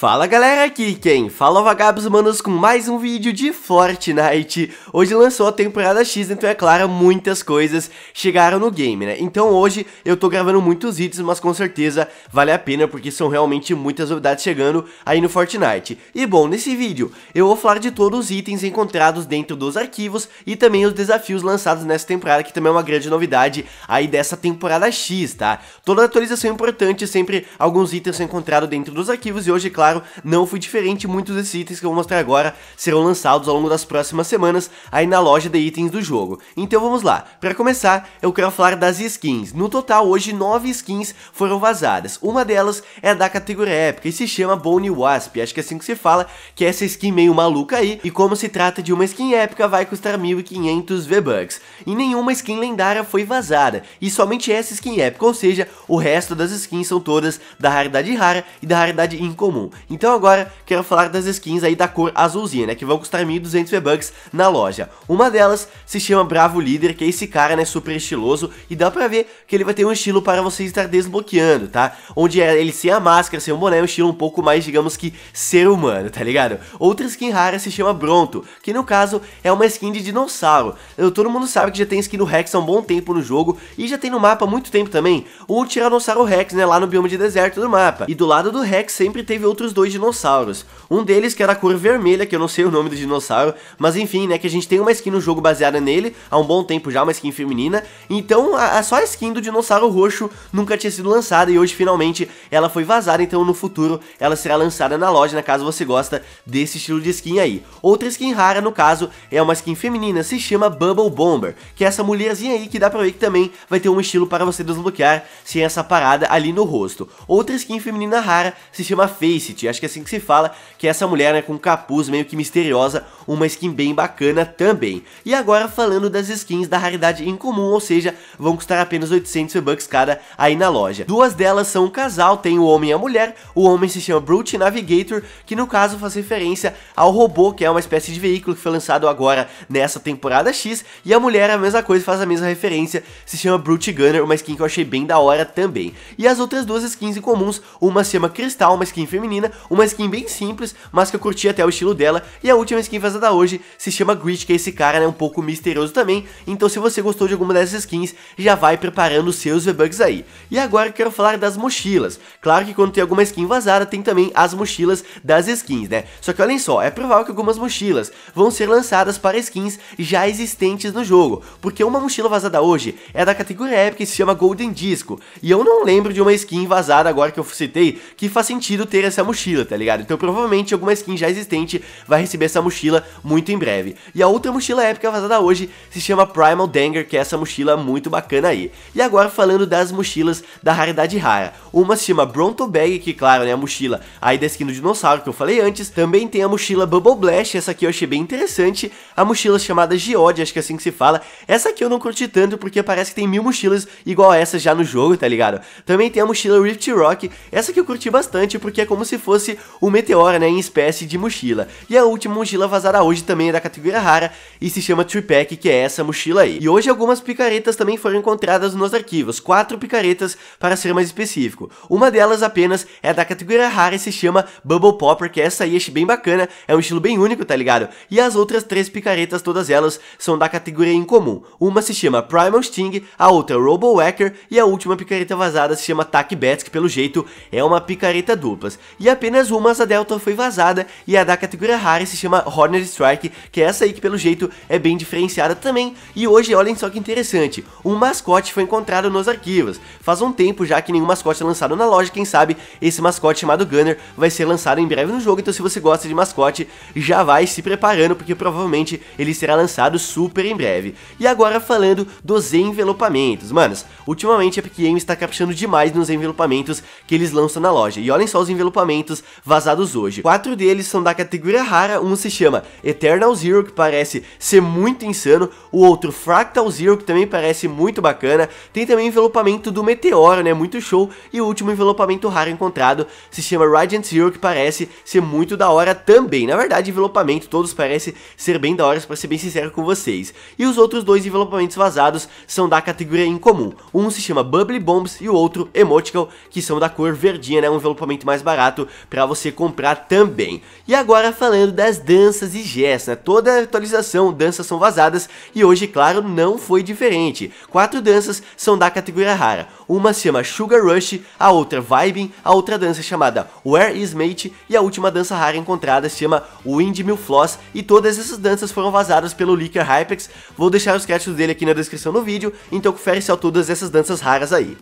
Fala galera, aqui quem? Fala vagabos humanos com mais um vídeo de Fortnite. Hoje lançou a temporada X, então é claro, muitas coisas chegaram no game, né? Então hoje eu tô gravando muitos vídeos, mas com certeza vale a pena porque são realmente muitas novidades chegando aí no Fortnite. E bom, nesse vídeo eu vou falar de todos os itens encontrados dentro dos arquivos e também os desafios lançados nessa temporada, que também é uma grande novidade aí dessa temporada X, tá? Toda atualização é importante, sempre alguns itens são encontrados dentro dos arquivos e hoje, claro, claro, não foi diferente. Muitos desses itens que eu vou mostrar agora serão lançados ao longo das próximas semanas aí na loja de itens do jogo. Então vamos lá. Para começar, eu quero falar das skins. No total, hoje, nove skins foram vazadas. Uma delas é da categoria épica e se chama Bone Wasp. Acho que é assim que se fala, que é essa skin meio maluca aí. E como se trata de uma skin épica, vai custar 1.500 V-Bucks. E nenhuma skin lendária foi vazada. E somente essa skin épica, ou seja, o resto das skins são todas da raridade rara e da raridade incomum. Então agora quero falar das skins aí da cor azulzinha, né, que vão custar 1.200 V-Bucks na loja. Uma delas se chama Bravo Líder, que é esse cara, né, super estiloso, e dá pra ver que ele vai ter um estilo para você estar desbloqueando, tá? Onde é ele sem a máscara, sem o boné, é um estilo um pouco mais, digamos que, ser humano, tá ligado? Outra skin rara se chama Bronto, que no caso é uma skin de dinossauro. Eu, todo mundo sabe que já tem skin do Rex há um bom tempo no jogo, e já tem no mapa há muito tempo também, o Tiranossauro Rex, né, lá no bioma de deserto do mapa. E do lado do Rex sempre teve outros os dois dinossauros. Um deles que era a cor vermelha, que eu não sei o nome do dinossauro, mas enfim, né, que a gente tem uma skin no jogo baseada nele, há um bom tempo já, uma skin feminina. Então, a, a só a skin do dinossauro roxo nunca tinha sido lançada e hoje finalmente ela foi vazada, então no futuro ela será lançada na loja, na né, caso você gosta desse estilo de skin aí. Outra skin rara, no caso, é uma skin feminina, se chama Bubble Bomber, que é essa mulherzinha aí que dá pra ver que também vai ter um estilo para você desbloquear sem essa parada ali no rosto. Outra skin feminina rara se chama Face Infinity, acho que é assim que se fala, que essa mulher né, com um capuz meio que misteriosa, uma skin bem bacana também. E agora falando das skins da raridade incomum, ou seja, vão custar apenas 800 bucks cada aí na loja. Duas delas são um casal, tem o homem e a mulher, o homem se chama Brute Navigator, que no caso faz referência ao robô, que é uma espécie de veículo que foi lançado agora nessa temporada X, e a mulher a mesma coisa, faz a mesma referência, se chama Brute Gunner, uma skin que eu achei bem da hora também. E as outras duas skins incomuns, uma se chama Cristal, uma skin feminina, uma skin bem simples, mas que eu curti até o estilo dela. E a última skin vazada hoje se chama Grit, que é esse cara, né, um pouco misterioso também. Então se você gostou de alguma dessas skins, já vai preparando seus V-Bucks aí. E agora eu quero falar das mochilas. Claro que quando tem alguma skin vazada, tem também as mochilas das skins, né? Só que olhem só, é provável que algumas mochilas vão ser lançadas para skins já existentes no jogo, porque uma mochila vazada hoje é da categoria épica e se chama Golden Disco, e eu não lembro de uma skin vazada agora que eu citei que faz sentido ter essa mochila, tá ligado? Então provavelmente alguma skin já existente vai receber essa mochila muito em breve. E a outra mochila épica vazada hoje se chama Primal Danger, que é essa mochila muito bacana aí. E agora falando das mochilas da raridade rara. Uma se chama Bronto Bag, que claro, né, a mochila aí da skin do dinossauro que eu falei antes. Também tem a mochila Bubble Blast, essa aqui eu achei bem interessante. A mochila chamada Geode, acho que é assim que se fala. Essa aqui eu não curti tanto porque parece que tem mil mochilas igual a essa já no jogo, tá ligado? Também tem a mochila Rift Rock, essa que eu curti bastante porque é como se fosse o meteoro né, em espécie de mochila. E a última mochila vazada hoje também é da categoria rara e se chama Tripack, que é essa mochila aí. E hoje algumas picaretas também foram encontradas nos arquivos, quatro picaretas para ser mais específico. Uma delas apenas é da categoria rara e se chama Bubble Popper, que essa aí achei bem bacana, é um estilo bem único, tá ligado? E as outras três picaretas, todas elas, são da categoria incomum. Uma se chama Primal Sting, a outra Robo Wacker e a última picareta vazada se chama Tack Bats, que pelo jeito é uma picareta duplas. E apenas uma asa delta foi vazada e a da categoria rara se chama Hornet Strike, que é essa aí que pelo jeito é bem diferenciada também. E hoje, olhem só que interessante, um mascote foi encontrado nos arquivos. Faz um tempo já que nenhum mascote é lançado na loja, quem sabe esse mascote chamado Gunner vai ser lançado em breve no jogo, então se você gosta de mascote, já vai se preparando, porque provavelmente ele será lançado super em breve. E agora falando dos envelopamentos, manos, ultimamente a Epic Games está caprichando demais nos envelopamentos que eles lançam na loja. E olhem só os envelopamentos lançamentos vazados hoje. Quatro deles são da categoria rara, um se chama Eternal Zero, que parece ser muito insano, o outro Fractal Zero, que também parece muito bacana, tem também envelopamento do Meteoro, né, muito show, e o último envelopamento raro encontrado se chama Radiant Zero, que parece ser muito da hora também. Na verdade, envelopamento todos parecem ser bem da hora, pra ser bem sincero com vocês. E os outros dois envelopamentos vazados são da categoria incomum. Um se chama Bubbly Bombs e o outro Emotical, que são da cor verdinha, né? Um envelopamento mais barato para você comprar também. E agora falando das danças e gestos, né? toda atualização danças são vazadas e hoje, claro, não foi diferente. Quatro danças são da categoria rara. Uma se chama Sugar Rush, a outra Vibing, a outra dança chamada Where Is Mate e a última dança rara encontrada se chama Windmill Floss e todas essas danças foram vazadas pelo Leaker Hypex. Vou deixar os créditos dele aqui na descrição do vídeo, então confere se a é todas essas danças raras aí.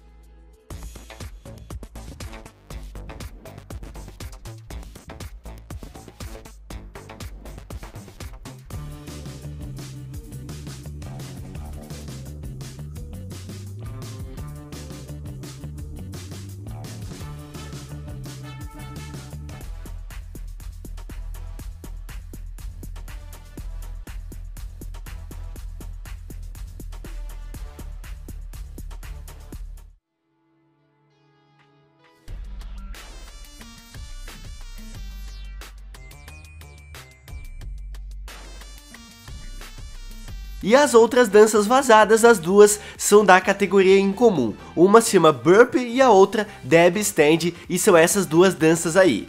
E as outras danças vazadas, as duas são da categoria em comum. Uma se chama Burp e a outra Deb Stand e são essas duas danças aí.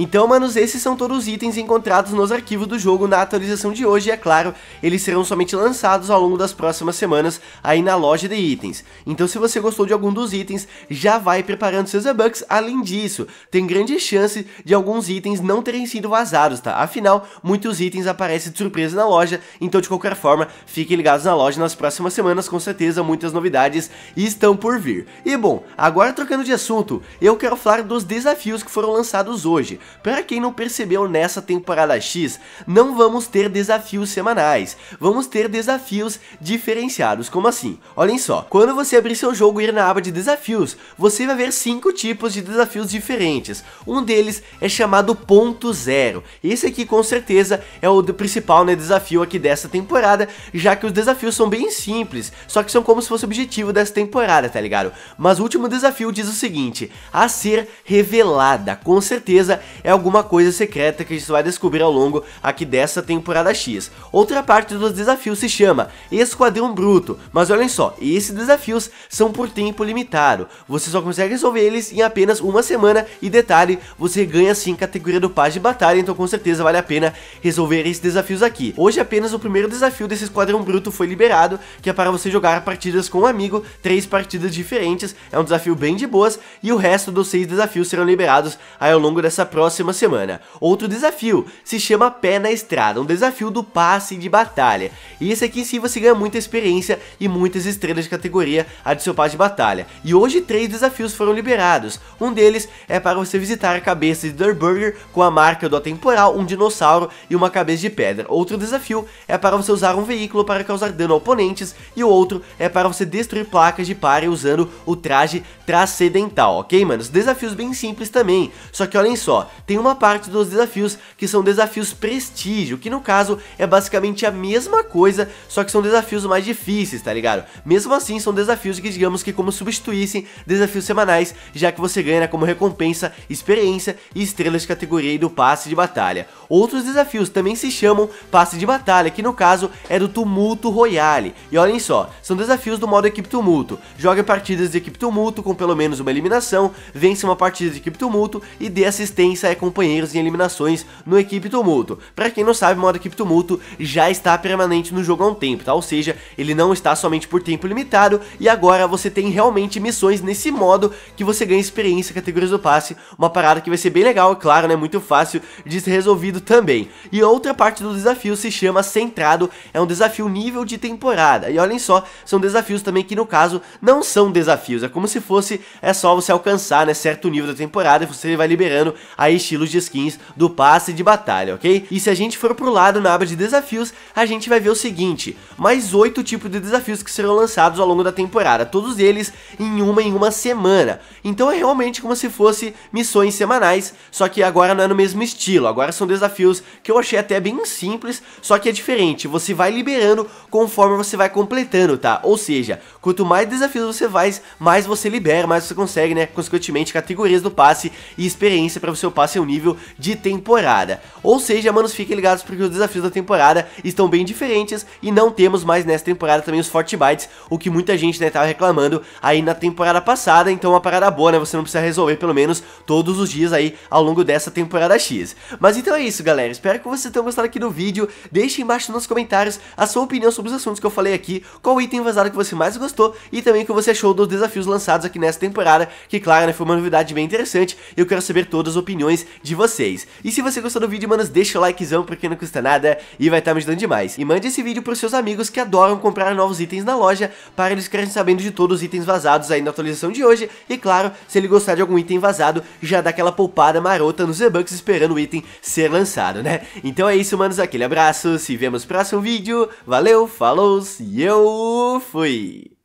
Então, manos, esses são todos os itens encontrados nos arquivos do jogo na atualização de hoje, e é claro, eles serão somente lançados ao longo das próximas semanas aí na loja de itens. Então, se você gostou de algum dos itens, já vai preparando seus e-bucks. Além disso, tem grande chance de alguns itens não terem sido vazados, tá? Afinal, muitos itens aparecem de surpresa na loja, então de qualquer forma, fiquem ligados na loja nas próximas semanas, com certeza muitas novidades estão por vir. E bom, agora trocando de assunto, eu quero falar dos desafios que foram lançados hoje. Para quem não percebeu nessa temporada X, não vamos ter desafios semanais, vamos ter desafios diferenciados. Como assim? Olhem só, quando você abrir seu jogo e ir na aba de desafios, você vai ver cinco tipos de desafios diferentes. Um deles é chamado ponto zero. Esse aqui com certeza é o principal né, desafio aqui dessa temporada, já que os desafios são bem simples, só que são como se fosse o objetivo dessa temporada, tá ligado? Mas o último desafio diz o seguinte, a ser revelada, com certeza é alguma coisa secreta que a gente vai descobrir ao longo aqui dessa temporada X. Outra parte dos desafios se chama Esquadrão Bruto, mas olhem só, esses desafios são por tempo limitado, você só consegue resolver eles em apenas uma semana e detalhe, você ganha sim categoria do Paz de Batalha, então com certeza vale a pena resolver esses desafios aqui. Hoje apenas o primeiro desafio desse Esquadrão Bruto foi liberado, que é para você jogar partidas com um amigo, três partidas diferentes, é um desafio bem de boas, e o resto dos seis desafios serão liberados ao longo dessa próxima próxima semana. Outro desafio se chama Pé na Estrada, um desafio do passe de batalha. E esse aqui sim você ganha muita experiência e muitas estrelas de categoria a de seu passe de batalha. E hoje três desafios foram liberados. Um deles é para você visitar a cabeça de Durburger com a marca do atemporal, um dinossauro e uma cabeça de pedra. Outro desafio é para você usar um veículo para causar dano a oponentes e o outro é para você destruir placas de pare usando o traje transcendental, ok, mano? Os desafios bem simples também, só que olhem só, tem uma parte dos desafios que são desafios prestígio, que no caso é basicamente a mesma coisa, só que são desafios mais difíceis, tá ligado? Mesmo assim, são desafios que digamos que como substituíssem desafios semanais, já que você ganha como recompensa experiência e estrelas de categoria e do passe de batalha. Outros desafios também se chamam passe de batalha, que no caso é do Tumulto Royale. E olhem só, são desafios do modo Equipe Tumulto. Jogue partidas de Equipe Tumulto com pelo menos uma eliminação, vence uma partida de Equipe Tumulto e dê assistência diferença é companheiros em eliminações no Equipe Tumulto. Para quem não sabe, o modo Equipe Tumulto já está permanente no jogo há um tempo, tá? Ou seja, ele não está somente por tempo limitado e agora você tem realmente missões nesse modo que você ganha experiência, categorias do passe, uma parada que vai ser bem legal, claro, né? Muito fácil de ser resolvido também. E outra parte do desafio se chama Centrado, é um desafio nível de temporada. E olhem só, são desafios também que no caso não são desafios, é como se fosse é só você alcançar, né, certo nível da temporada e você vai liberando a a estilos de skins do passe de batalha, ok? E se a gente for pro lado na aba de desafios, a gente vai ver o seguinte, mais oito tipos de desafios que serão lançados ao longo da temporada, todos eles em uma em uma semana. Então é realmente como se fosse missões semanais, só que agora não é no mesmo estilo, agora são desafios que eu achei até bem simples, só que é diferente, você vai liberando conforme você vai completando, tá? Ou seja, quanto mais desafios você faz, mais você libera, mais você consegue, né, consequentemente, categorias do passe e experiência para o seu ultrapassem o nível de temporada. Ou seja, manos, fiquem ligados porque os desafios da temporada estão bem diferentes e não temos mais nessa temporada também os Forte o que muita gente né, tava reclamando aí na temporada passada, então uma parada boa, né? Você não precisa resolver pelo menos todos os dias aí ao longo dessa temporada X. Mas então é isso, galera. Espero que vocês tenham gostado aqui do vídeo. Deixe embaixo nos comentários a sua opinião sobre os assuntos que eu falei aqui, qual item vazado que você mais gostou e também o que você achou dos desafios lançados aqui nessa temporada, que claro, né, foi uma novidade bem interessante. Eu quero saber todas as opiniões opiniões de vocês. E se você gostou do vídeo, manos, deixa o likezão porque não custa nada e vai estar tá me ajudando demais. E mande esse vídeo pros seus amigos que adoram comprar novos itens na loja para eles ficarem sabendo de todos os itens vazados aí na atualização de hoje. E claro, se ele gostar de algum item vazado, já dá aquela poupada marota nos e-bucks esperando o item ser lançado, né? Então é isso, manos, aquele abraço, se vemos no próximo vídeo, valeu, falou e eu fui!